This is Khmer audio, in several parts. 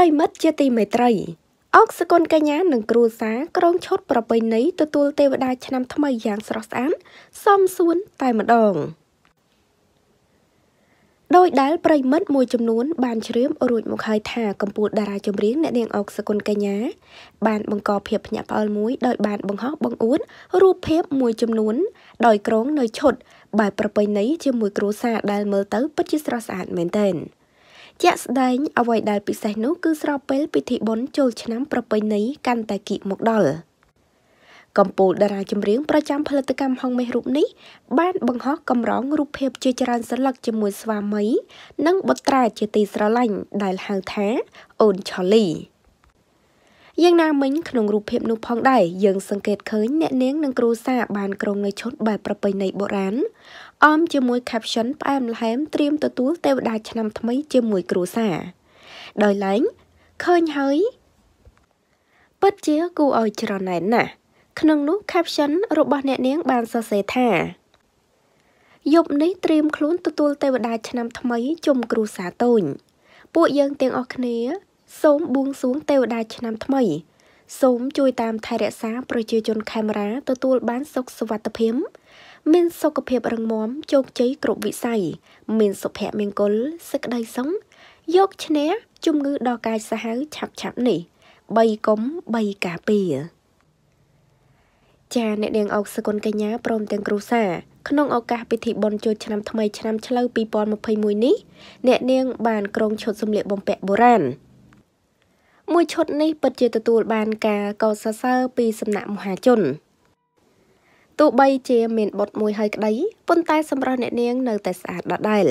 ប្រិមិត្តជាទីមេត្រីអកសកលកញ្ញានិងគ្រួសារក្រុងឈុតប្រពៃណីទទួលទេវតាឆ្នាំថ្មីយ៉ាងស្រស់ស្អាតសមសួនតែម្ដងដោយដែលប្រិមិត្តមួយចំនួនបានជ្រាមរួចមកហើយថាកម្ពុជាតារាចម្រៀងអ្នកនាងអុកសកលកញ្ញាបានបង្កភាពភ្ញាក់ផ្អើលមួយដោយបានបង្ហោះបង្អួតរូបភាពមួយចំនួនដោយក្រងនៅឈុតបែបប្រពៃណីជាមួយគ្រួសារដែលមើលទៅពិតជាស្រស់ស្អាតមែនទែន។ជាក់ស្ដែងអ្វីដែលពិសេសនោះគឺស្របពេលពិធីបុណ្យចូលឆ្នាំប្រពៃណីកាន់តែគៀកមកដល់កម្ពុជាតារាចម្រៀងប្រចាំផលិតកម្មហងមេះរូបនេះ បានបង្ហោះកម្រងរូបភាពជាច្រើនសន្លឹកជាមួយស្វាមីនិងបុត្រាជាទីស្រឡាញ់ដែលហៅថាអូនឆូលីយ៉ាងណាមិញក្នុងរូបភាពនោះផងដែរយើងសង្កេតឃើញអ្នកនាងនិងគ្រូសាបាន ក្រងនៅឈុតបែបប្រពៃណីបុរាណអមជាមួយ caption ផ្អែមល្ហែមត្រៀមទទួលទេវតាឆ្នាំ ថ្មីជាមួយគ្រួសារដោយឡែងឃើញហើយពិតជាគួរឲ្យច្រណែនណាស់ក្នុងនោះ caption របស់អ្នកនាងបានសរសេរថាយប់នេះត្រៀមខ្លួនទទួលទេវតាឆ្នាំថ្មីជុំគ្រួសារតូចពួកយើងទាំងអស់គ្នាសូមបួងសួងទេវតាឆ្នាំថ្មីសូមជួយតាមថែរក្សាប្រជាជនខេមរាទទួលបានសុខសុវត្ថិភាពមានសុខភាពរឹងមាំជោគជ័យគ្រប់វិស័យមាន សុភមង្គលសេចក្តីសុខយកឈ្នះជំងឺដល់កាយសាហាវឆាប់ឆាប់នេះ3កុំ3ការពារចាអ្នកនាងអុកសកុនកញ្ញាព្រមទាំងគ្រូសាក្នុងឱកាសពិធីបុណ្យចូលឆ្នាំថ្មីឆ្នាំឆ្លូវ2021នេះអ្នកនាងបានក្រងឈុតសម្លៀកបំពាក់បុរាណមួយឈុតនេះពិតជាទទួលបានការកោតសរសើរពីសំណាក់មហាជនទោះបីជាមានបុតមួយហើយក្តីប៉ុន្តែសម្រាប់អ្នកនាងនៅតែស្អាតដដែល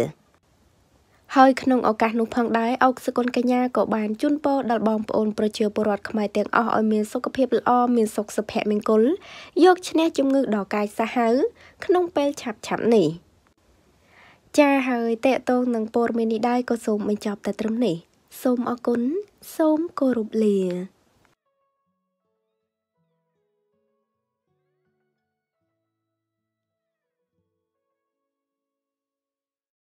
ហើយក្នុងឱកាសនោះផងដែរអុកសកុនកញ្ញាក៏បានជូនពរដល់បងប្អូនប្រជាពលរដ្ឋខ្មែរទាំងអស់ឲ្យមានសុខភាពល្អមានសុខសុភមង្គលយកឈ្នះជំងឺដល់កាយសាហាវក្នុងពេលឆាប់ឆាប់នេះចា៎ហើយតេតងនឹងពរមាននេះដែរក៏សូមបញ្ចប់តែត្រឹមនេះសូមអរគុណសូមគោរពលា